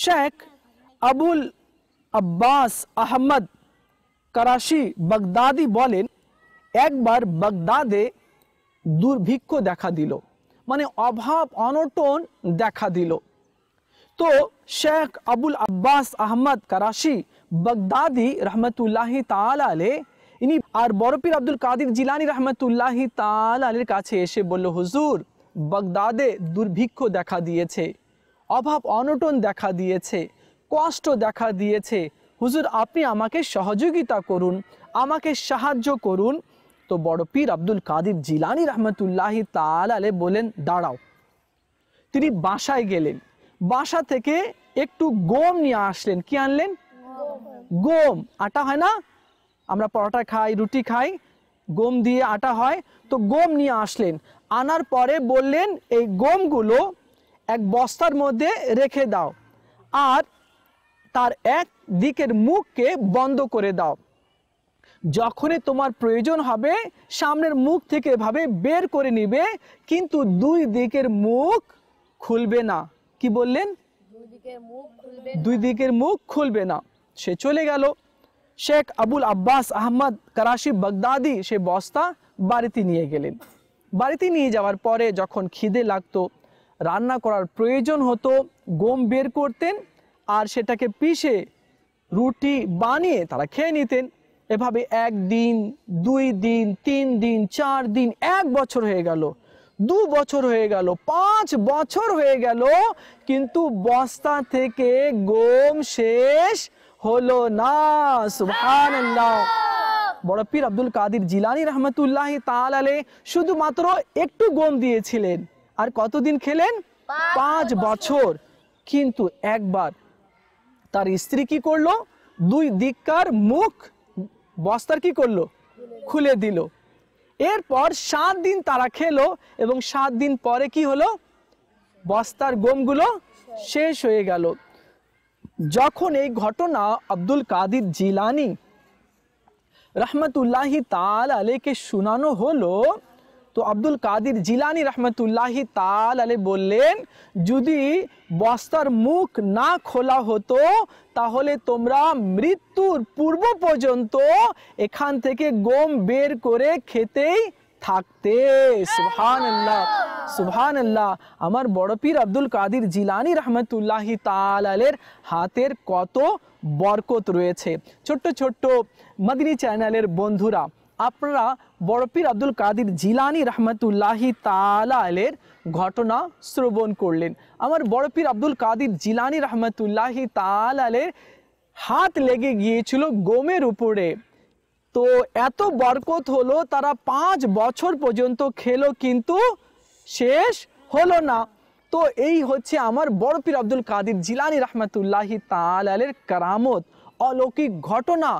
शेख अबुल अब्बास अहमद कराशी বাগদাদি বলেন একবার বাগদাদে দুর্ভিক্ষ দেখা দিল মানে অভাব অনটন দেখা দিল তো শেখ আবুল আব্বাস আহমদ কারাশি বাগদাদি রহমতুল্লাহি তাআলা আলে ইনি আর বরপীর আব্দুল কাদির জিলানি রহমতুল্লাহি তাআলা আলের কাছে এসে বলল হুজুর বাগদাদে দুর্ভিক্ষ দেখা দিয়েছে অভাব অনটন দেখা দিয়েছে কষ্ট দেখা দিয়েছে হুজুর আপনি আমাকে সহযোগিতা করুন আমাকে সাহায্য করুন তো বড় পীর আব্দুল কাদির জিলানি রহমতুল্লাহি তালালে বলেন দাঁড়াও তিনি বাসায় গেলেন বাসা থেকে একটু গম নিয়ে আসলেন কি আনলেন গম আটা হয় না আমরা পরোটা খাই রুটি খাই গম দিয়ে আটা হয় তো গম নিয়ে আসলেন আনার পরে বললেন এই গমগুলো বস্তার মধ্যে রেখে দাও আর তার এক দিকের মুখকে বন্ধ করে দাও যখনই তোমার প্রয়োজন হবে সামনের মুখ থেকে ভাবে বের করে নিবে কিন্তু দুই দিকের মুখ খুলবে না কি বললেন দুই দিকের মুখ খুলবে না সে চলে গেল শেখ আবুল আব্বাস আহমদ করাশি বাগদাদি সে বস্তা বাড়িতে নিয়ে গেলেন বাড়িতে নিয়ে যাওয়ার পরে যখন খিদে লাগতো রান্না করার প্রয়োজন হতো গম বের করতেন আর সেটাকে পিষে রুটি বানিয়ে তারা খেয়ে নিতেন এভাবে একদিন দুই দিন তিন দিন চার দিন এক বছর হয়ে গেল দু বছর হয়ে গেল পাঁচ বছর হয়ে গেল কিন্তু বস্তা থেকে গম শেষ হলো না সুহান বড় পীর আব্দুল কাদির জিলানি রহমতুল্লাহ তাল আলে শুধুমাত্র একটু গম দিয়েছিলেন আর কতদিন খেলেন পাঁচ বছর কিন্তু একবার তার স্ত্রী কি করলো দুই দিককার মুখ বস্তার কি করলো খুলে দিল এরপর সাত দিন তারা খেলো এবং সাত দিন পরে কি হলো বস্তার গোমগুলো শেষ হয়ে গেল যখন এই ঘটনা আব্দুল কাদির জিলানি রহমতুল্লাহি তাল আলীকে শুনানো হলো তো আব্দুল কাদির জিলানি রহমতুল্লাহি তাল আলী বললেন যদি বস্তার মুখ না খোলা হতো তাহলে তোমরা মৃত্যুর পূর্ব পর্যন্ত এখান থেকে গম বের করে খেতেই থাকতে সুহান আল্লাহ সুহান আল্লাহ আমার বড় পীর আব্দুল কাদির জিলানি রহমতুল্লাহি আলের হাতের কত বরকত রয়েছে ছোট্ট ছোট্ট মদিনী চ্যানেলের বন্ধুরা আপনারা বরপির আব্দুল কাদির জিলানি রহমতুল্লাহি তালের ঘটনা শ্রবণ করলেন আমার বরপির আব্দুল কাদির জিলানি রহমতুল্লাহি তালের হাত লেগে গিয়েছিল গোমের উপরে তো এত বরকত হলো তারা পাঁচ বছর পর্যন্ত খেলো কিন্তু শেষ হলো না তো এই হচ্ছে আমার বড় আব্দুল কাদির জিলানি রহমতুল্লাহি তালের কারামত অলৌকিক ঘটনা